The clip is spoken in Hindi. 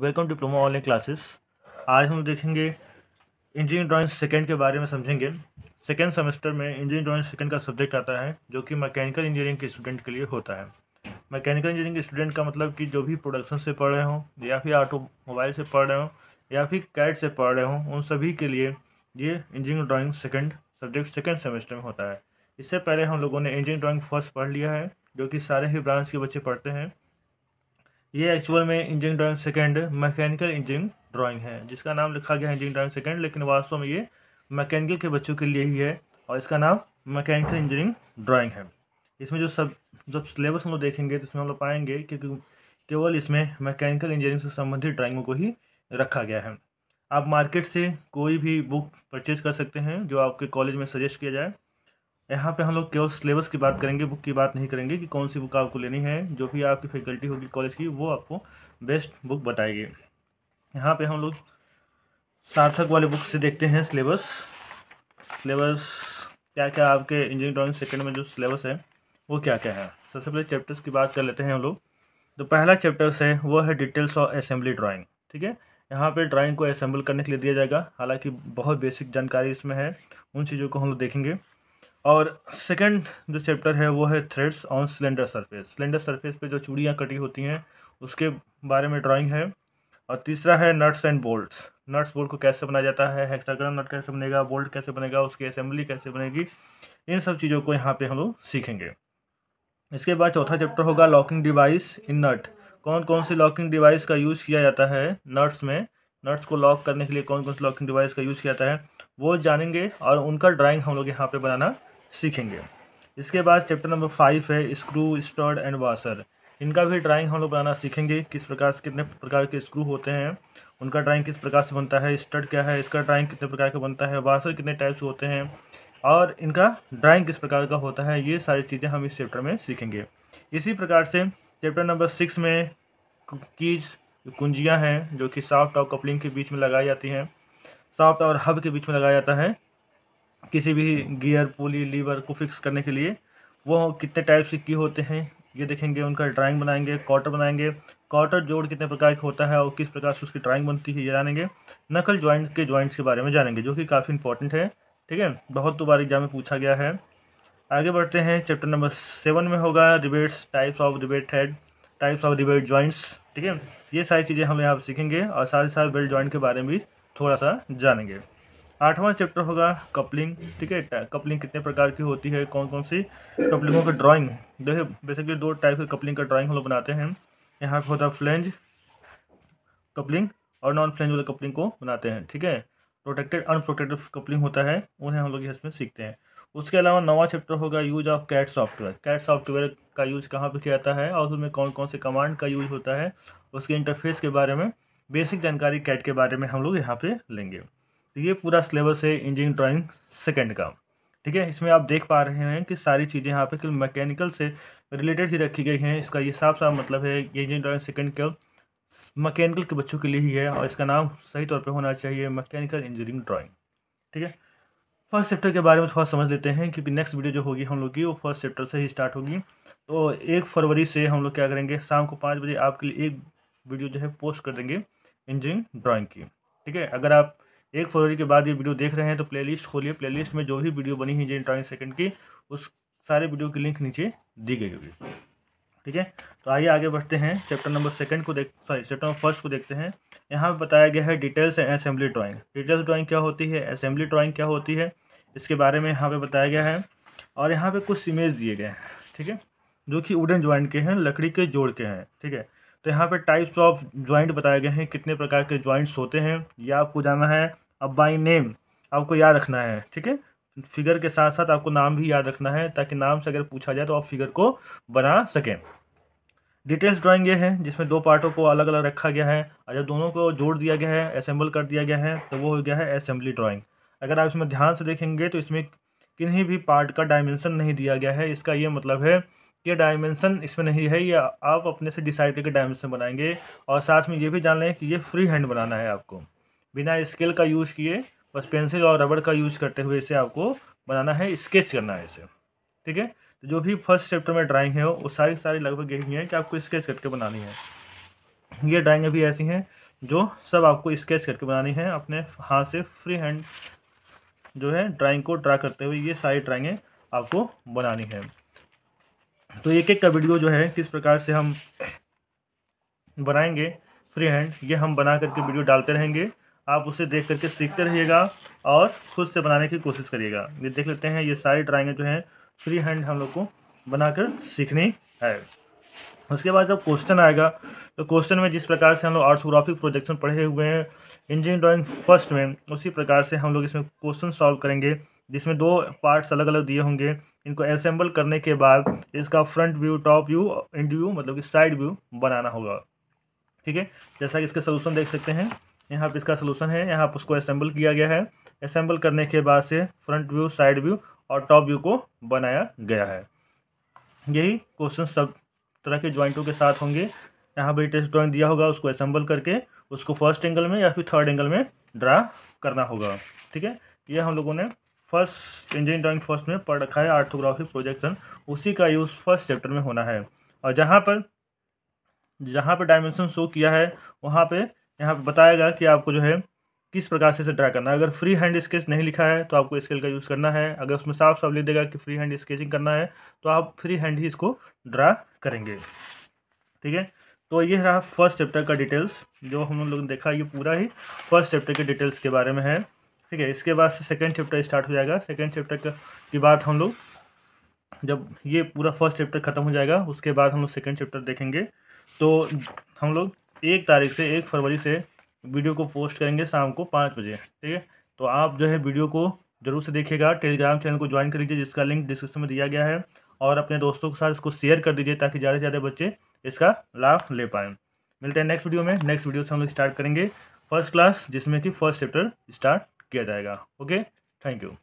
वेलकम टू ऑनलाइन क्लासेस आज हम देखेंगे इंजीनियरिंग ड्राइंग सेकेंड के बारे में समझेंगे सेकेंड सेमेस्टर में इंजीनियरिंग ड्राइंग सेकेंड का सब्जेक्ट आता है जो कि मैकेनिकल इंजीनियरिंग के स्टूडेंट के लिए होता है मैकेनिकल इंजीनियरिंग के स्टूडेंट का मतलब कि जो भी प्रोडक्शन से पढ़ रहे हों या फिर ऑटोमोबाइल से पढ़ रहे हों या फिर कैट से पढ़ रहे हों उन सभी के लिए ये engineering drawing second subject second semester में होता है इससे पहले हम लोगों ने इंजीनियरिंग ड्राॅइंग फर्स्ट पढ़ लिया है जो कि सारे ही ब्रांच के बच्चे पढ़ते हैं ये एक्चुअल में engineering drawing second mechanical engineering drawing है जिसका नाम लिखा गया है इंजीनियरिंग ड्राइंग सेकेंड लेकिन वास्तव में ये मैकेनिकल के बच्चों के लिए ही है और इसका नाम मैकेनिकल इंजीनियरिंग ड्राइंग है इसमें जो सब जब सिलेबस हम लोग देखेंगे तो इसमें हम लोग पाएंगे कि केवल इसमें मैकेनिकल इंजीनियरिंग से संबंधित ड्राइंगों को ही रखा गया है आप मार्केट से कोई भी बुक परचेज कर सकते हैं जो आपके कॉलेज में सजेस्ट किया जाए यहाँ पे हम लोग केवल सिलेबस की बात करेंगे बुक की बात नहीं करेंगे कि कौन सी बुक आपको लेनी है जो भी आपकी फैकल्टी होगी कॉलेज की वो आपको बेस्ट बुक बताएगी यहाँ पे हम लोग सार्थक वाले बुक से देखते हैं सिलेबस सिलेबस क्या क्या आपके इंजीनियरिंग ड्राइंग सेकेंड में जो सिलेबस है वो क्या क्या है सबसे पहले चैप्टर्स की बात कर लेते हैं हम लोग तो पहला चैप्टर्स है वो है डिटेल्स ऑफ असेंबली ड्राॅइंग ठीक है यहाँ पे ड्राइंग को असेंबल करने के लिए दिया जाएगा हालांकि बहुत बेसिक जानकारी इसमें है उन चीज़ों को हम लोग देखेंगे और सेकंड जो चैप्टर है वो है threads on cylinder surface cylinder surface पे जो चूड़ियाँ कटी होती हैं उसके बारे में ड्राइंग है और तीसरा है nuts and bolts nuts bolt को कैसे बनाया जाता है हेक्साग्राम नट कैसे बनेगा बोल्ट कैसे बनेगा उसकी असेंबली कैसे बनेगी इन सब चीज़ों को यहाँ पे हम लोग सीखेंगे इसके बाद चौथा चैप्टर होगा लॉकिंग डिवाइस इन नट कौन कौन सी लॉकिंग डिवाइस का यूज़ किया जाता है नट्स में नट्स को लॉक करने के लिए कौन कौन से लॉकिंग डिवाइस का यूज़ किया जाता है वो जानेंगे और उनका ड्राइंग हम लोग यहाँ पर बनाना सीखेंगे इसके बाद चैप्टर नंबर फाइव है स्क्रू स्टड एंड वाशर इनका भी ड्राइंग हम लोग बनाना सीखेंगे किस प्रकार से कितने प्रकार के स्क्रू होते हैं उनका ड्राइंग किस प्रकार से बनता है स्टड क्या है इसका ड्राइंग कितने प्रकार का बनता है वाशर कितने टाइप्स होते हैं और इनका ड्राइंग किस प्रकार का होता है ये सारी चीज़ें हम इस चैप्टर में सीखेंगे इसी प्रकार से चैप्टर नंबर सिक्स में कीज कुंजियाँ हैं जो कि साफ्ट और कपलिंग के बीच में लगाई जाती हैं साफ्ट और हब के बीच में लगाया जाता है किसी भी गियर पुली लीवर को फिक्स करने के लिए वो कितने टाइप से की होते हैं ये देखेंगे उनका ड्राइंग बनाएंगे क्वार्टर बनाएंगे क्वार्टर जोड़ कितने प्रकार का होता है और किस प्रकार से उसकी ड्राइंग बनती है ये जानेंगे नकल ज्वाइंट के जॉइंट्स के बारे में जानेंगे जो कि काफ़ी इंपॉर्टेंट है ठीक है बहुत बार एग्जाम में पूछा गया है आगे बढ़ते हैं चैप्टर नंबर सेवन में होगा rivets types of rivet head types of rivet joints ठीक है ये सारी चीज़ें हम यहाँ सीखेंगे और साथ ही साथ बेल्ट ज्वाइंट के बारे में भी थोड़ा सा जानेंगे आठवां चैप्टर होगा कपलिंग ठीक है कपलिंग कितने प्रकार की होती है कौन कौन सी कपलिंगों का ड्राइंग देखिए बेसिकली दो टाइप के कपलिंग का ड्राइंग हम लोग बनाते हैं यहाँ पर होता है फ्लेंज कपलिंग और नॉन फ्लेंज वाले कपलिंग को बनाते हैं ठीक है प्रोटेक्टेड अनप्रोटेक्टेड कपलिंग होता है उन्हें हम लोग इसमें सीखते हैं उसके अलावा नवा चैप्टर होगा use of CAD software CAD software का यूज कहाँ पर किया जाता है और उसमें कौन कौन से कमांड का यूज होता है उसके इंटरफेस के बारे में बेसिक जानकारी कैट के बारे में हम लोग यहाँ पे लेंगे तो ये पूरा सिलेबस है इंजीनियरिंग ड्राइंग सेकेंड का ठीक है इसमें आप देख पा रहे हैं कि सारी चीज़ें यहाँ पे कि मैकेनिकल से रिलेटेड ही रखी गई हैं इसका ये साफ साफ मतलब है इंजीनियरिंग ड्राइंग सेकेंड का मैकेनिकल के बच्चों के लिए ही है और इसका नाम सही तौर पर होना चाहिए मकैनिकल इंजीनियरिंग ड्राॅइंग ठीक है फर्स्ट चैप्टर के बारे में थोड़ा समझ लेते हैं क्योंकि नेक्स्ट वीडियो जो होगी हम लोग की वो फर्स्ट चैप्टर से ही स्टार्ट होगी तो एक फरवरी से हम लोग क्या करेंगे शाम को पाँच बजे आपके लिए एक वीडियो जो है पोस्ट कर देंगे इंजीनियरिंग ड्राइंग की ठीक है अगर आप एक फरवरी के बाद ये वीडियो देख रहे हैं तो प्लेलिस्ट खोलिए प्लेलिस्ट में जो भी वीडियो बनी है जिन ट्वेंटी सेकंड की उस सारे वीडियो की लिंक नीचे दी गई होगी ठीक है तो आइए आगे बढ़ते हैं चैप्टर नंबर सेकंड को देख सॉरी चैप्टर नंबर फर्स्ट को देखते हैं यहाँ पर बताया गया है details and assembly drawing details drawing क्या होती है असेंबली ड्राॅइंग क्या होती है इसके बारे में यहाँ पर बताया गया है और यहाँ पर कुछ इमेज दिए गए हैं ठीक है जो कि वुडन ज्वाइंट के हैं लकड़ी के जोड़ के हैं ठीक है तो यहाँ पे टाइप्स ऑफ ज्वाइंट बताए गए हैं कितने प्रकार के ज्वाइंट्स होते हैं ये आपको जाना है अब बाई नेम आपको याद रखना है ठीक है फिगर के साथ साथ आपको नाम भी याद रखना है ताकि नाम से अगर पूछा जाए तो आप फिगर को बना सकें डिटेल्स ड्राइंग ये है जिसमें दो पार्टों को अलग अलग रखा गया है और जब दोनों को जोड़ दिया गया है असेंबल कर दिया गया है तो वो हो गया है असेंबली ड्राइंग अगर आप इसमें ध्यान से देखेंगे तो इसमें किन्हीं भी पार्ट का डायमेंसन नहीं दिया गया है इसका ये मतलब है कि डायमेंसन इसमें नहीं है या आप अपने से डिसाइड करके डायमेंसन बनाएंगे और साथ में ये भी जान लें कि ये फ्री हैंड बनाना है आपको बिना स्केल का यूज़ किए बस पेंसिल और रबड़ का यूज़ करते हुए इसे आपको बनाना है स्केच करना है इसे ठीक है तो जो भी फर्स्ट चैप्टर में ड्राइंग है वो सारी सारी लगभग यही है कि आपको स्केच करके बनानी है ये ड्राइंग अभी ऐसी हैं जो सब आपको स्केच करके बनानी है अपने हाथ से फ्री हैंड जो है ड्राइंग को ड्रा करते हुए ये सारी ड्राइंगें आपको बनानी है तो एक एक का वीडियो जो है किस प्रकार से हम बनाएंगे फ्री हैंड ये हम बना करके वीडियो डालते रहेंगे आप उसे देख करके सीखते रहिएगा और खुद से बनाने की कोशिश करिएगा ये देख लेते हैं ये सारी ड्राइंगें जो हैं फ्री हैंड हम लोग को बनाकर सीखनी है उसके बाद जब क्वेश्चन आएगा तो क्वेश्चन में जिस प्रकार से हम लोग आर्थोग्राफिक प्रोजेक्शन पढ़े हुए हैं इंजीनियरिंग ड्राइंग फर्स्ट में उसी प्रकार से हम लोग इसमें क्वेश्चन सॉल्व करेंगे जिसमें दो पार्ट्स अलग अलग दिए होंगे इनको असेंबल करने के बाद इसका front view top view end view मतलब कि साइड व्यू बनाना होगा ठीक है जैसा कि इसके सोल्यूशन देख सकते हैं यहाँ पर इसका सोलूसन है यहाँ पर उसको असेंबल किया गया है असेंबल करने के बाद से फ्रंट व्यू साइड व्यू और टॉप व्यू को बनाया गया है यही क्वेश्चन सब तरह के ज्वाइंटों के साथ होंगे यहाँ पर टेस्ट ड्राइंग दिया होगा उसको असेंबल करके उसको फर्स्ट एंगल में या फिर थर्ड एंगल में ड्रा करना होगा ठीक है ये हम लोगों ने फर्स्ट इंजीनियरिंग ड्राइंग फर्स्ट में पढ़ रखा है आर्थोग्राफी प्रोजेक्शन उसी का यूज़ फर्स्ट चैप्टर में होना है और जहाँ पर जहाँ पर डायमेंशन शो किया है वहाँ पे यहाँ पर बताएगा कि आपको जो है किस प्रकार से इसे ड्रा करना है अगर फ्री हैंड स्केच नहीं लिखा है तो आपको स्केल का यूज़ करना है अगर उसमें साफ साफ लिख देगा कि फ्री हैंड स्केचिंग करना है तो आप फ्री हैंड ही इसको ड्रा करेंगे ठीक है तो ये रहा फर्स्ट चैप्टर का डिटेल्स जो हम लोग ने देखा ये पूरा ही फर्स्ट चैप्टर के डिटेल्स के बारे में है ठीक है इसके बाद से सेकेंड चैप्टर स्टार्ट हो जाएगा सेकेंड चैप्टर की बात हम लोग जब ये पूरा फर्स्ट चैप्टर ख़त्म हो जाएगा उसके बाद हम लोग सेकेंड चैप्टर देखेंगे तो हम लोग एक तारीख से एक फरवरी से वीडियो को पोस्ट करेंगे शाम को पाँच बजे ठीक है तो आप जो है वीडियो को जरूर से देखिएगा टेलीग्राम चैनल को ज्वाइन कर लीजिए जिसका लिंक डिस्क्रिप्शन में दिया गया है और अपने दोस्तों के साथ इसको शेयर कर दीजिए ताकि ज़्यादा से ज़्यादा बच्चे इसका लाभ ले पाएँ मिलते हैं नेक्स्ट वीडियो में नेक्स्ट वीडियो से हम लोग स्टार्ट करेंगे फर्स्ट क्लास जिसमें कि फर्स्ट चैप्टर स्टार्ट किया जाएगा ओके थैंक यू